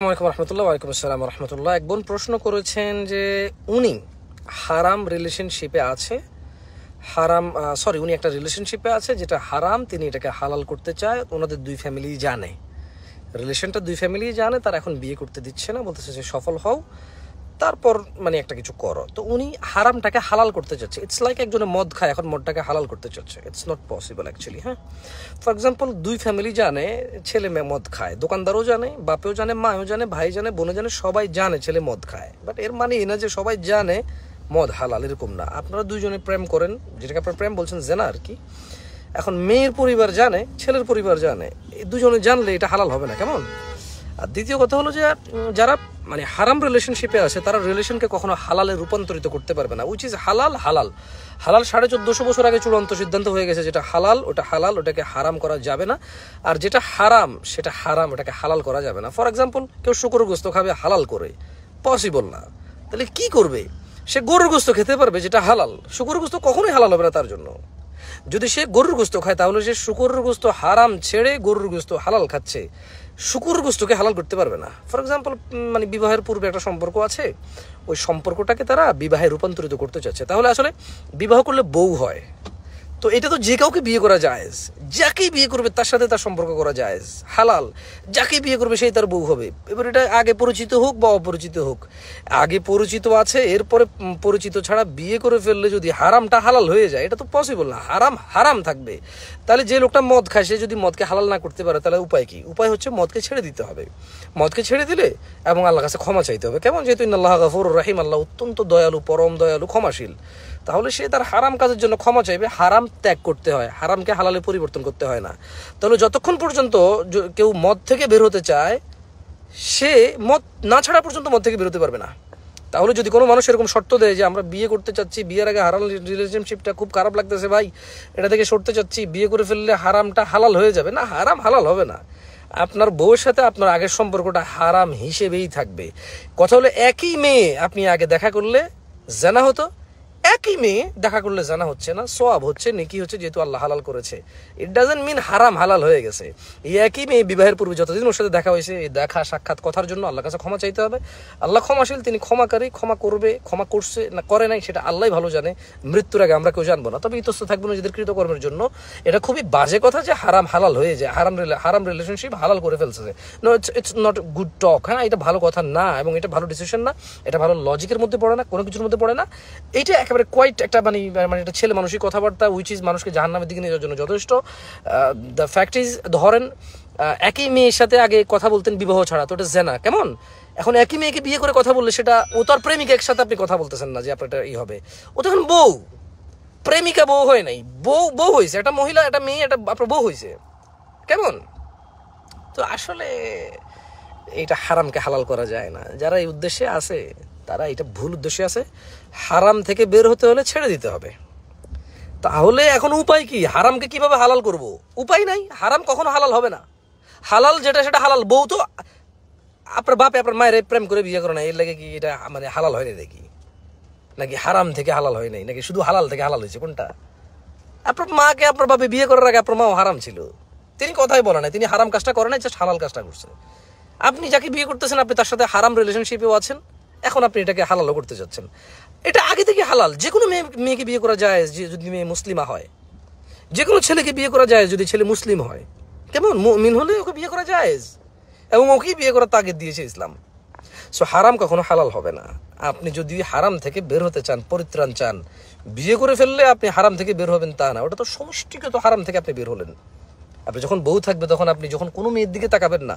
আসসালামাইকুম রহমতুল্লাহ ওয়ালাইকুম আসসালাম রহমতুল্লাহ এক বোন প্রশ্ন করেছেন যে উনি হারাম রিলেশনশিপে আছে হারাম সরি উনি একটা রিলেশনশিপে আছে যেটা হারাম তিনি এটাকে হালাল করতে চায় ওনাদের দুই ফ্যামিলি জানে রিলেশনটা দুই ফ্যামিলি জানে তার এখন বিয়ে করতে দিচ্ছে না বলতেছে যে সফল হও তারপর মানে একটা কিছু করো তো উনি হারামটাকে হালাল করতে চাচ্ছে ইটস লাইক একজনে মদ খায় এখন মদটাকে হালাল করতে চাচ্ছে ইটস নট পসিবল অ্যাকচুয়ালি হ্যাঁ ফর এক্সাম্পল দুই ফ্যামিলি জানে ছেলে মেয়ে মদ খায় দোকানদারও জানে বাপেও জানে মায়ও জানে ভাই জানে বোনও জানে সবাই জানে ছেলে মদ খায় বাট এর মানে এই না যে সবাই জানে মদ হালাল এরকম না আপনারা দুইজনে প্রেম করেন যেটাকে আপনারা প্রেম বলছেন জেনা আর কি এখন মেয়ের পরিবার জানে ছেলের পরিবার জানে দুজনে জানলে এটা হালাল হবে না কেমন আর দ্বিতীয় কথা হলো যে যারা মানে হারাম রিলেশনশিপে আছে তারা রিলেশনকে কখনো হালালে রূপান্তরিত করতে পারবে না উইচ ইজ হালাল হালাল হালাল সাড়ে চোদ্দোশো বছর আগে চূড়ান্ত সিদ্ধান্ত হয়ে গেছে যেটা হালাল ওটা হালাল ওটাকে হারাম করা যাবে না আর যেটা হারাম সেটা হারাম ওটাকে হালাল করা যাবে না ফর এক্সাম্পল কেউ শুকর খাবে হালাল করে পসিবল না তাহলে কি করবে সে গরুর গোস্ত খেতে পারবে যেটা হালাল শুকর কখনোই হালাল হবে না তার জন্য যদি সে গরুর গোস্ত খায় তাহলে সে শুকুরের গোস্ত হারাম ছেড়ে গরুর গোস্ত হালাল খাচ্ছে শুকুর গোস্তকে হালাল করতে পারবে না ফর এক্সাম্পল মানে বিবাহের পূর্বে একটা সম্পর্ক আছে ওই সম্পর্কটাকে তারা বিবাহে রূপান্তরিত করতে চাচ্ছে তাহলে আসলে বিবাহ করলে বউ হয় তো এটা তো যে কাউকে বিয়ে করা জায়েজ যাকেই বিয়ে করবে তার সাথে তার সম্পর্ক করা জায়েজ হালাল যাকে বিয়ে করবে সেই তার বউ হবে এবার এটা আগে পরিচিত হোক বা অপরিচিত হোক আগে পরিচিত আছে এরপরে পরিচিত ছাড়া বিয়ে করে ফেললে যদি হারামটা হালাল হয়ে যায় এটা তো পসিবল না হারাম হারাম থাকবে তাহলে যে লোকটা মদ খায় সে যদি মদকে হালাল না করতে পারে তাহলে উপায় কি উপায় হচ্ছে মদকে ছেড়ে দিতে হবে মদকে ছেড়ে দিলে এবং আল্লাহ কাছে ক্ষমা চাইতে হবে কেমন যেহেতু আল্লাহ গাফর রাহিম আল্লাহ অত্যন্ত দয়ালু পরম দয়ালু ক্ষমাশীল তাহলে সে তার হারাম কাজের জন্য ক্ষমা চাইবে হারাম ত্যাগ করতে হয় হারামকে হালালে পরিবর্তন করতে হয় না তাহলে যতক্ষণ পর্যন্ত কেউ মদ থেকে বের হতে চায় সে মদ না ছাড়া পর্যন্ত মদ থেকে বেরোতে পারবে না তাহলে যদি কোনো মানুষ এরকম শর্ত দেয় যে আমরা বিয়ে করতে চাচ্ছি বিয়ের আগে হারাল রিলেশনশিপটা খুব খারাপ লাগতেছে ভাই এটা থেকে সরতে চাচ্ছি বিয়ে করে ফেললে হারামটা হালাল হয়ে যাবে না হারাম হালাল হবে না আপনার বউয়ের সাথে আপনার আগের সম্পর্কটা হারাম হিসেবেই থাকবে কথা হলো একই মেয়ে আপনি আগে দেখা করলে জানা হতো একই মেয়ে দেখা করলে জানা হচ্ছে না সোয়াব হচ্ছে নেকি হচ্ছে যেহেতু আল্লাহ হালাল করেছে ইট ডাজেন্ট মিন হারাম হালাল হয়ে গেছে এই একই মেয়ে বিবাহের পূর্বে যতদিন ওর সাথে দেখা হয়েছে এই দেখা সাক্ষাৎ কথার জন্য আল্লাহ কাছে ক্ষমা চাইতে হবে আল্লাহ ক্ষমাশীল তিনি ক্ষমাকারী ক্ষমা করবে ক্ষমা করছে না করে নাই সেটা আল্লাহ ভালো জানে মৃত্যুর আগে আমরা কেউ জানবো না তবে ইতস্ত থাকবো নিজেদের কৃতকর্মের জন্য এটা খুবই বাজে কথা যে হারাম হালাল হয়ে যায় হারাম হারাম রিলেশনশিপ হালাল করে ফেলছে no it's it's not good talk হ্যাঁ এটা ভালো কথা না এবং এটা ভালো ডিসিশন না এটা ভালো লজিকের মধ্যে পড়ে না কোনো কিছুর মধ্যে পড়ে না এটা একেবারে কোয়াইট একটা মানে মানে একটা ছেলে মানুষই কথাবার্তা উইচ ইজ মানুষকে জাহান নামের দিকে নিয়ে যাওয়ার জন্য যথেষ্ট দ্য ফ্যাক্ট ইজ ধরেন একই মেয়ের সাথে আগে কথা বলতেন বিবাহ ছাড়া তো ওটা জেনা কেমন এখন একই মেয়েকে বিয়ে করে কথা বললে সেটা ও তার প্রেমিক একসাথে আপনি কথা বলতেছেন না যে আপনার এটা ই হবে ও তখন বউ প্রেমিকা বউ হয় নাই বউ বউ হয়েছে একটা মহিলা একটা মেয়ে একটা আপনার বউ হয়েছে কেমন তো আসলে এটা হারামকে হালাল করা যায় না যারা এই উদ্দেশ্যে আছে তারা এটা ভুল উদ্দেশ্যে আছে হারাম থেকে বের হতে হলে ছেড়ে দিতে হবে তাহলে এখন উপায় কি হারামকে কিভাবে হালাল করব উপায় নাই হারাম কখনো হালাল হবে না হালাল যেটা সেটা হালাল বউ তো আপনার বাপে আপনার মায়ের প্রেম করে বিয়ে করে না এর লাগে কি এটা মানে হালাল হয়নি দেখি নাকি হারাম থেকে হালাল হয় নাই নাকি শুধু হালাল থেকে হালাল হয়েছে কোনটা আপনার মাকে আপনার বাপে বিয়ে করার আগে আপনার মাও হারাম ছিল তিনি কথাই বলে না তিনি হারাম কাজটা করে নাই জাস্ট হালাল কাজটা করছে আপনি যাকে বিয়ে করতেছেন আপনি তার সাথে হারাম রিলেশনশিপেও আছেন এখন আপনি এটাকে হালালও করতে যাচ্ছেন এটা আগে থেকে হালাল যে কোনো মেয়ে মেয়েকে বিয়ে করা যায় যে যদি মেয়ে মুসলিমা হয় যে কোনো ছেলেকে বিয়ে করা যায় যদি ছেলে মুসলিম হয় কেমন মিন হলে ওকে বিয়ে করা যায় এবং ওকেই বিয়ে করার তাগিদ দিয়েছে ইসলাম সো হারাম কখনো হালাল হবে না আপনি যদি হারাম থেকে বের হতে চান পরিত্রাণ চান বিয়ে করে ফেললে আপনি হারাম থেকে বের হবেন তা না ওটা তো সমষ্টিগত হারাম থেকে আপনি বের হলেন আপনি যখন বউ থাকবে তখন আপনি যখন কোনো মেয়ের দিকে তাকাবেন না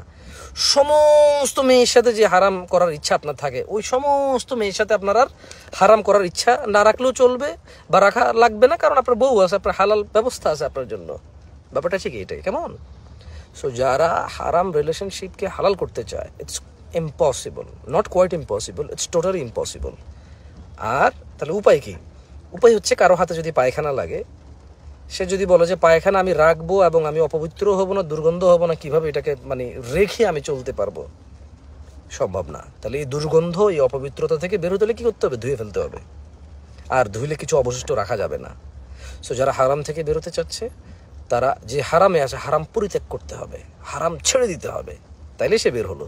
সমস্ত মেয়ের সাথে যে হারাম করার ইচ্ছা আপনার থাকে ওই সমস্ত মেয়ের সাথে আপনার আর হারাম করার ইচ্ছা না রাখলেও চলবে বা রাখা লাগবে না কারণ আপনার বউ আছে আপনার হালাল ব্যবস্থা আছে আপনার জন্য ব্যাপারটা ঠিক এটাই কেমন সো যারা হারাম রিলেশনশিপকে হালাল করতে চায় it's impossible not quite impossible it's totally impossible আর তাহলে উপায় কী উপায় হচ্ছে কারো হাতে যদি পায়খানা লাগে সে যদি বলে যে পায়খানা আমি রাখবো এবং আমি অপবিত্র হব না দুর্গন্ধ হব না কিভাবে এটাকে মানে রেখে আমি চলতে পারবো সম্ভব না তাহলে এই দুর্গন্ধ এই অপবিত্রতা থেকে বেরোতে হলে কী করতে হবে ধুয়ে ফেলতে হবে আর ধুইলে কিছু অবশিষ্ট রাখা যাবে না সো যারা হারাম থেকে বেরোতে চাচ্ছে তারা যে হারামে আসে হারাম পরিত্যাগ করতে হবে হারাম ছেড়ে দিতে হবে তাইলে সে বের হলো